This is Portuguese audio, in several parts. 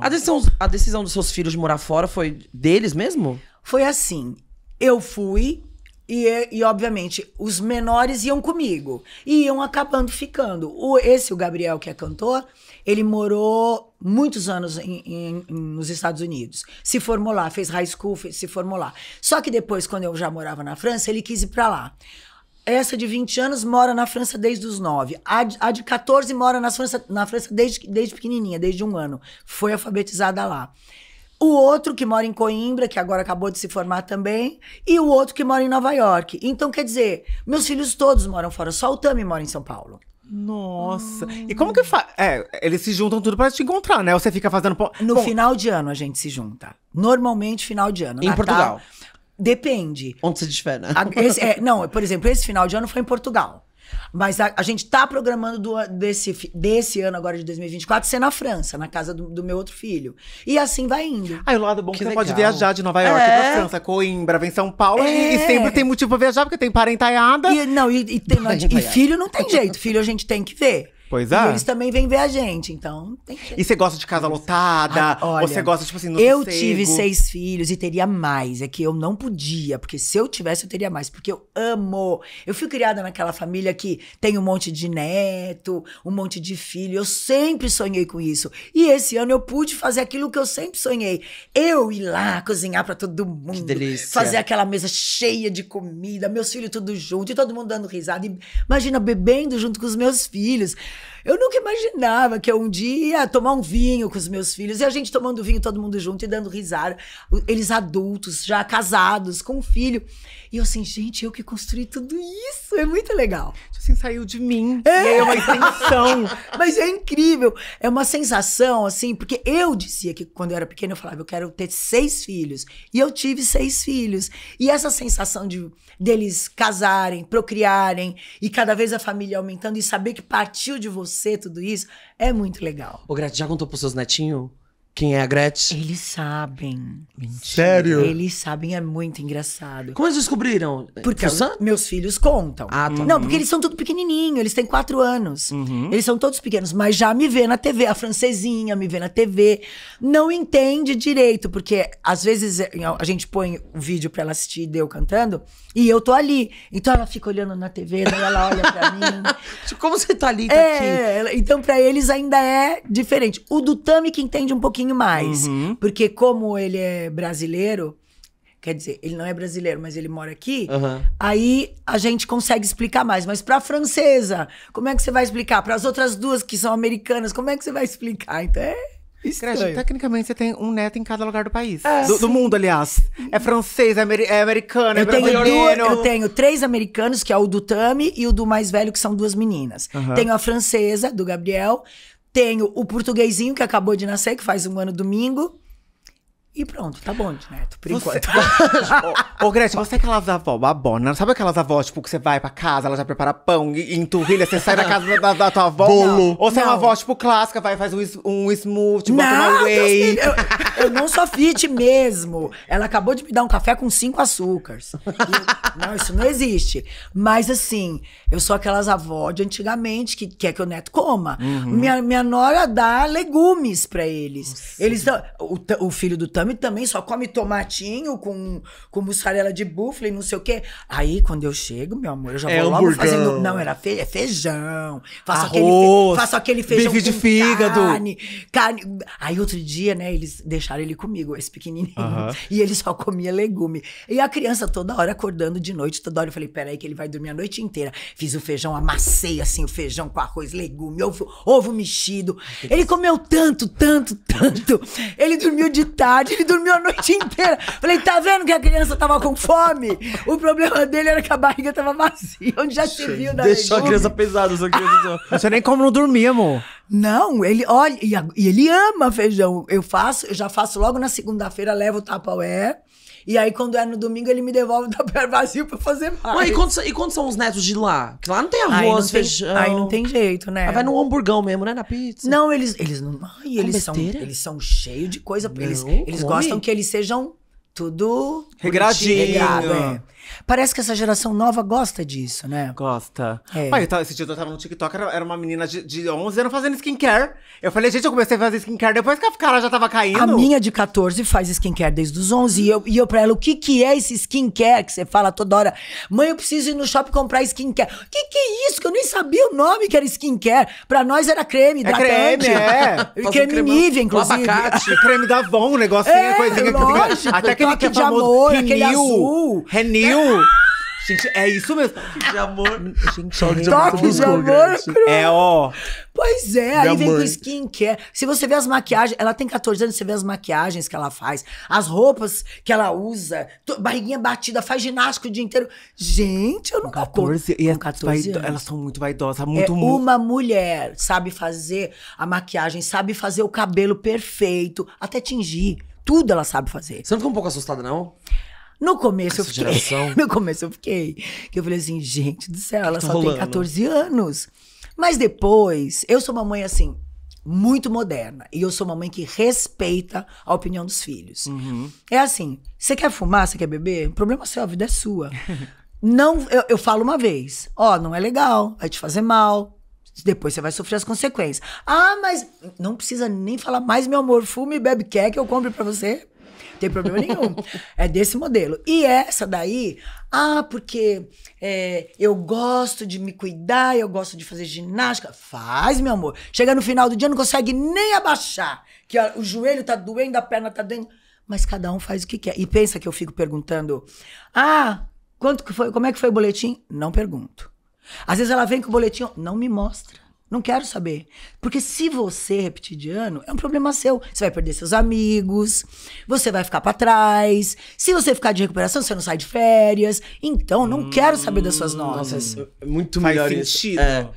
A decisão, a decisão dos seus filhos de morar fora foi deles mesmo? Foi assim. Eu fui, e, e, obviamente, os menores iam comigo. E iam acabando ficando. O, esse, o Gabriel, que é cantor, ele morou muitos anos em, em, nos Estados Unidos. Se formou lá, fez high school, fez, se formou lá. Só que depois, quando eu já morava na França, ele quis ir para lá. Essa de 20 anos mora na França desde os 9. A de, a de 14 mora na França, na França desde, desde pequenininha, desde um ano. Foi alfabetizada lá. O outro que mora em Coimbra, que agora acabou de se formar também. E o outro que mora em Nova York. Então, quer dizer, meus filhos todos moram fora. Só o Tami mora em São Paulo. Nossa. Hum. E como que faz? É, eles se juntam tudo para te encontrar, né? Ou você fica fazendo. No Bom, final de ano a gente se junta. Normalmente, final de ano. Em Natal, Portugal. Depende. Onde se desfere, né? é, não, por exemplo, esse final de ano foi em Portugal. Mas a, a gente tá programando do, desse, desse ano agora de 2024 ser na França, na casa do, do meu outro filho. E assim vai indo. Aí o lado bom é que, que você pode viajar de Nova York é. pra França, Coimbra, vem São Paulo. É. E, sempre tem motivo pra viajar, porque tem parentaiada. E, não, e, e, tem, não, e filho não tem jeito. Filho a gente tem que ver. Pois é. E eles também vêm ver a gente, então tem que... E você gosta de casa lotada? Ah, olha, você gosta, tipo assim, no Eu sossego. tive seis filhos e teria mais. É que eu não podia, porque se eu tivesse, eu teria mais. Porque eu amo. Eu fui criada naquela família que tem um monte de neto, um monte de filho. Eu sempre sonhei com isso. E esse ano eu pude fazer aquilo que eu sempre sonhei. Eu ir lá cozinhar para todo mundo. Que delícia. Fazer aquela mesa cheia de comida, meus filhos tudo junto e todo mundo dando risada. imagina, bebendo junto com os meus filhos eu nunca imaginava que eu um dia tomar um vinho com os meus filhos e a gente tomando vinho todo mundo junto e dando risada. Eles adultos, já casados, com um filho. E eu assim, gente, eu que construí tudo isso. É muito legal. Isso tipo assim saiu de mim. É, é uma intenção. Mas é incrível. É uma sensação, assim, porque eu dizia que quando eu era pequena eu falava, eu quero ter seis filhos. E eu tive seis filhos. E essa sensação de deles casarem, procriarem e cada vez a família aumentando e saber que partiu de de você tudo isso, é muito legal. o Grato, já contou pros seus netinhos? quem é a Gretchen? Eles sabem. Mentira. Sério? Eles sabem, é muito engraçado. Como eles descobriram? Porque Fusan? meus filhos contam. Ah, tá. Não, uhum. porque eles são tudo pequenininho, eles têm quatro anos. Uhum. Eles são todos pequenos, mas já me vê na TV, a francesinha me vê na TV. Não entende direito, porque às vezes é, a gente põe o vídeo pra ela assistir, eu cantando, e eu tô ali. Então ela fica olhando na TV, daí ela olha pra mim. Tipo, como você tá ali, tá é, aqui? Então pra eles ainda é diferente. O do Tami que entende um pouquinho pouquinho mais. Uhum. Porque como ele é brasileiro, quer dizer, ele não é brasileiro, mas ele mora aqui, uhum. aí a gente consegue explicar mais. Mas para a francesa, como é que você vai explicar? Para as outras duas que são americanas, como é que você vai explicar? Então é. Creche, tecnicamente você tem um neto em cada lugar do país. É, do, do, mundo, aliás. É francês, é, é americano, é eu é tenho duas, Eu tenho três americanos, que é o do Tami e o do mais velho, que são duas meninas. Uhum. Tenho a francesa, do Gabriel, tenho o portuguesinho que acabou de nascer, que faz um ano domingo. E pronto, tá bom, Neto, por você... enquanto. ô, Gretchen, você é aquelas avó babona. Sabe aquelas avós, tipo, que você vai pra casa, ela já prepara pão e enturrilha, você sai da casa da, da tua avó. Bolo. Ou você não. é uma avó, tipo, clássica, vai faz um, um smoothie, bota não, uma whey. Eu, eu, não sou fit mesmo. Ela acabou de me dar um café com cinco açúcares. E, não, isso não existe. Mas, assim, eu sou aquelas avó de antigamente que quer que o Neto coma. Uhum. Minha, minha nora dá legumes pra eles. Nossa. Eles dão, o, o filho do Tam Tami também só come tomatinho com, com mussarela de búfala e não sei o quê. Aí, quando eu chego, meu amor, eu já é vou logo fazendo... Não, era fe, é feijão. Faço, Arroz, aquele, faço aquele feijão bife de fígado. Carne, carne. Aí, outro dia, né, eles deixaram ele comigo, esse pequenininho. Uh -huh. E ele só comia legume. E a criança toda hora acordando de noite, toda hora eu falei, peraí que ele vai dormir a noite inteira. Fiz o feijão, amassei assim o feijão com arroz, legume, ovo, ovo mexido. Ele comeu tanto, tanto, tanto. Ele dormiu de tarde que ele dormiu a noite inteira. Falei, tá vendo que a criança tava com fome? O problema dele era que a barriga tava vazia. Onde já se viu da Deixou legume. a criança ah! pesada, essa criança. Você nem como não dormia, amor. Não, ele olha, e, e ele ama feijão. Eu faço, eu já faço logo na segunda-feira, levo o tapaué. E aí, quando é no domingo, ele me devolve o tapaué vazio pra fazer mais. Ué, e, quando, e quando são os netos de lá? Que lá não tem arroz, aí feijão. Tem, aí não tem jeito, né? Aí ah, vai no hamburgão mesmo, né? Na pizza. Não, eles, eles não. Ai, ah, eles, são, eles são cheios de coisa. Não, eles eles gostam que eles sejam tudo. Regradinho. Regrado, é. Parece que essa geração nova gosta disso, né? Gosta. É. Olha, eu esse dia eu tava no TikTok, era, era uma menina de, de 11 anos fazendo skincare. Eu falei, gente, eu comecei a fazer skincare depois que a cara já tava caindo. A minha de 14 faz skincare desde os 11. E eu, e eu pra ela, o que que é esse skincare que você fala toda hora? Mãe, eu preciso ir no shopping comprar skincare. O que que é isso? Que eu nem sabia o nome que era skincare. Pra nós era creme, é hidratante. É. creme, é. E creme nível, inclusive. inclusive. Abacate, creme da Avon, um negocinho, é, coisinha. Lógico, que fica... Até aquele que é famoso, amor, Renil. Aquele azul. Renil viu? Gente, é isso mesmo. Toque de amor. Gente, é toque de amor, toque de amor cru. É, ó. Pois é, aí vem com skincare. Se você vê as maquiagens, ela tem 14 anos, você vê as maquiagens que ela faz, as roupas que ela usa, barriguinha batida, faz ginástica o dia inteiro. Gente, eu nunca 14, tô. E com 14 vai, Elas são muito vaidosas, é muito... É, uma mulher sabe fazer a maquiagem, sabe fazer o cabelo perfeito, até tingir. Tudo ela sabe fazer. Você não ficou um pouco assustada, não? No começo Essa eu fiquei. Geração... no começo eu fiquei. Que eu falei assim, gente do céu, que ela que tá só rolando? tem 14 anos. Mas depois, eu sou uma mãe assim, muito moderna. E eu sou uma mãe que respeita a opinião dos filhos. Uhum. É assim: você quer fumar, você quer beber? O problema é seu, a vida é sua. não, eu, eu falo uma vez: ó, oh, não é legal, vai te fazer mal. Depois você vai sofrer as consequências. Ah, mas não precisa nem falar mais, meu amor. Fume, bebe, quer que eu compre para você? tem problema nenhum. é desse modelo. E essa daí, ah, porque é, eu gosto de me cuidar, eu gosto de fazer ginástica. Faz, meu amor. Chega no final do dia, não consegue nem abaixar. Que o joelho tá doendo, a perna tá doendo. Mas cada um faz o que quer. E pensa que eu fico perguntando: ah, quanto que foi, como é que foi o boletim? Não pergunto. Às vezes ela vem com o boletim, não me mostra. Não quero saber. Porque se você repetir de ano, é um problema seu. Você vai perder seus amigos, você vai ficar para trás. Se você ficar de recuperação, você não sai de férias. Então, não hum, quero saber das suas notas. é muito Faz melhor sentido. É.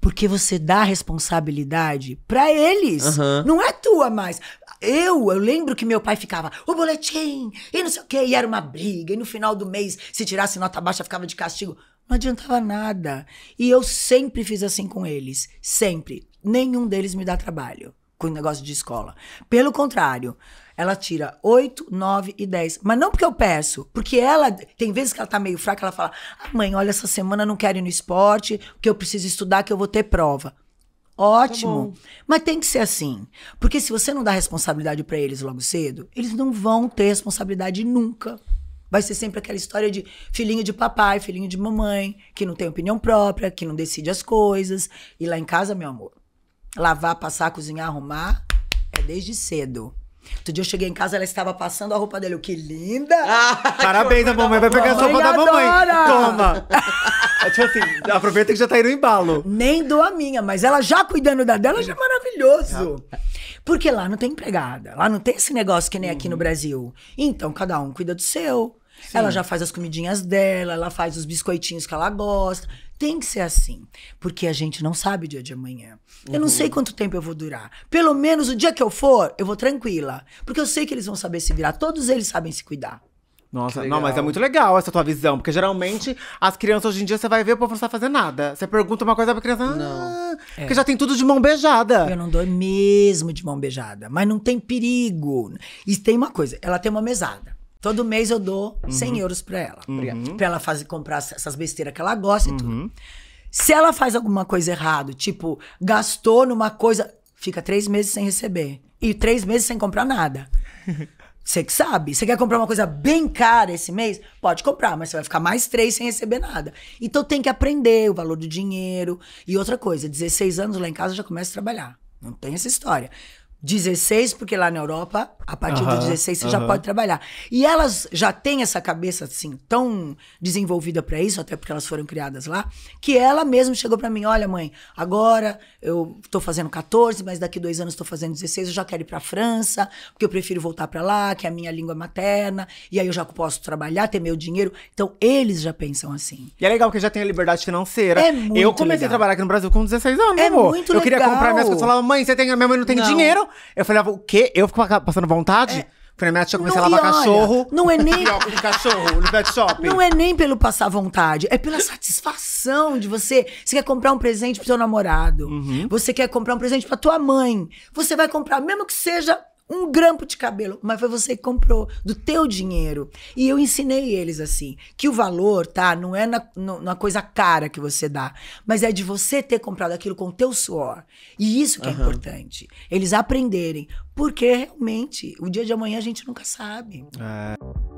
Porque você dá responsabilidade para eles. Uhum. Não é tua mais. Eu, eu lembro que meu pai ficava, o boletim, e não sei o quê, e era uma briga, e no final do mês, se tirasse nota baixa, ficava de castigo. Não adiantava nada. E eu sempre fiz assim com eles. Sempre. Nenhum deles me dá trabalho com o negócio de escola. Pelo contrário, ela tira 8, 9 e 10. Mas não porque eu peço, porque ela, tem vezes que ela tá meio fraca, ela fala: ah, mãe, olha, essa semana não quero ir no esporte, porque eu preciso estudar, que eu vou ter prova. Ótimo. Tá mas tem que ser assim. Porque se você não dá responsabilidade para eles logo cedo, eles não vão ter responsabilidade nunca vai ser sempre aquela história de filhinho de papai, filhinho de mamãe, que não tem opinião própria, que não decide as coisas. E lá em casa, meu amor, lavar, passar, cozinhar, arrumar, é desde cedo. Outro dia eu cheguei em casa, ela estava passando a roupa dele. Eu, que linda! Ah, Parabéns, que a mamãe vai pegar a roupa da mamãe. Toma! É tipo assim, aproveita que já tá indo embalo. Nem dou a minha, mas ela já cuidando da dela já é maravilhoso. Porque lá não tem empregada, lá não tem esse negócio que nem uhum. aqui no Brasil. Então, cada um cuida do seu. Sim. Ela já faz as comidinhas dela, ela faz os biscoitinhos que ela gosta. Tem que ser assim, porque a gente não sabe o dia de amanhã. Uhum. Eu não uhum. sei quanto tempo eu vou durar. Pelo menos o dia que eu for, eu vou tranquila, porque eu sei que eles vão saber se virar. Todos eles sabem se cuidar. Nossa, não, mas é muito legal essa tua visão, porque geralmente as crianças hoje em dia você vai ver o povo não sabe fazer nada. Você pergunta uma coisa pra criança, ah, não. É. porque já tem tudo de mão beijada. Eu não dou mesmo de mão beijada, mas não tem perigo. E tem uma coisa, ela tem uma mesada. Todo mês eu dou 100 uhum. euros pra ela. Uhum. Pra ela fazer, comprar essas besteiras que ela gosta uhum. e tudo. Se ela faz alguma coisa errada, tipo, gastou numa coisa, fica três meses sem receber. E três meses sem comprar nada. Você que sabe. Você quer comprar uma coisa bem cara esse mês? Pode comprar, mas você vai ficar mais três sem receber nada. Então tem que aprender o valor do dinheiro. E outra coisa, 16 anos lá em casa já começa a trabalhar. Não tem essa história. 16, porque lá na Europa, a partir uhum, do 16 você uhum. já pode trabalhar. E elas já têm essa cabeça assim tão desenvolvida para isso, até porque elas foram criadas lá, que ela mesma chegou para mim, olha mãe, agora eu tô fazendo 14, mas daqui dois anos tô fazendo 16, eu já quero ir para França, porque eu prefiro voltar para lá, que é a minha língua materna, e aí eu já posso trabalhar, ter meu dinheiro. Então eles já pensam assim. E é legal que já tem a liberdade financeira. É muito Eu comecei legal. a trabalhar aqui no Brasil com 16 anos, é amor. Muito eu legal. queria comprar minhas coisas, eu falava, mãe, você tem, a minha mãe não tem não. dinheiro, eu falei, o quê? Eu fico passando vontade? É. Falei, minha tia comecei não, a lavar olha, cachorro. Não é nem. de cachorro no pet shop. Não é nem pelo passar vontade. É pela satisfação de você. Você quer comprar um presente pro seu namorado. Uhum. Você quer comprar um presente pra tua mãe. Você vai comprar, mesmo que seja um grampo de cabelo, mas foi você que comprou do teu dinheiro. E eu ensinei eles assim, que o valor, tá, não é na, na coisa cara que você dá, mas é de você ter comprado aquilo com o teu suor. E isso que uhum. é importante. Eles aprenderem, porque realmente o dia de amanhã a gente nunca sabe. É.